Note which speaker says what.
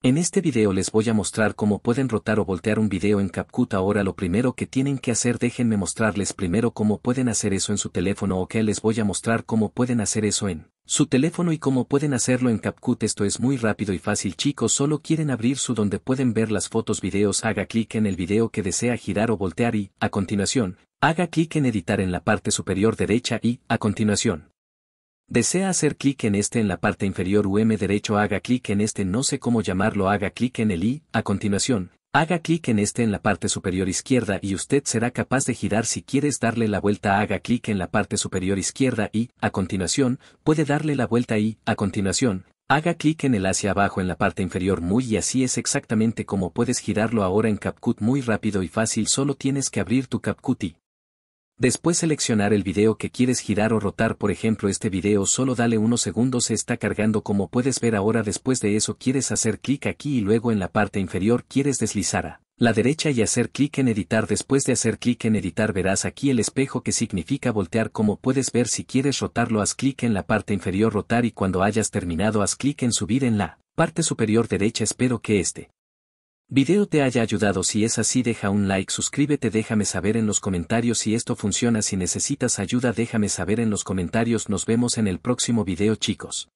Speaker 1: En este video les voy a mostrar cómo pueden rotar o voltear un video en CapCut ahora lo primero que tienen que hacer déjenme mostrarles primero cómo pueden hacer eso en su teléfono o les voy a mostrar cómo pueden hacer eso en su teléfono y cómo pueden hacerlo en CapCut esto es muy rápido y fácil chicos solo quieren abrir su donde pueden ver las fotos videos haga clic en el video que desea girar o voltear y, a continuación, haga clic en editar en la parte superior derecha y, a continuación, Desea hacer clic en este en la parte inferior m derecho haga clic en este no sé cómo llamarlo haga clic en el i, a continuación, haga clic en este en la parte superior izquierda y usted será capaz de girar si quieres darle la vuelta haga clic en la parte superior izquierda y, a continuación, puede darle la vuelta y, a continuación, haga clic en el hacia abajo en la parte inferior muy y así es exactamente como puedes girarlo ahora en CapCut muy rápido y fácil solo tienes que abrir tu CapCut y, Después seleccionar el video que quieres girar o rotar por ejemplo este video solo dale unos segundos se está cargando como puedes ver ahora después de eso quieres hacer clic aquí y luego en la parte inferior quieres deslizar a la derecha y hacer clic en editar después de hacer clic en editar verás aquí el espejo que significa voltear como puedes ver si quieres rotarlo haz clic en la parte inferior rotar y cuando hayas terminado haz clic en subir en la parte superior derecha espero que este Video te haya ayudado si es así deja un like suscríbete déjame saber en los comentarios si esto funciona si necesitas ayuda déjame saber en los comentarios nos vemos en el próximo video chicos.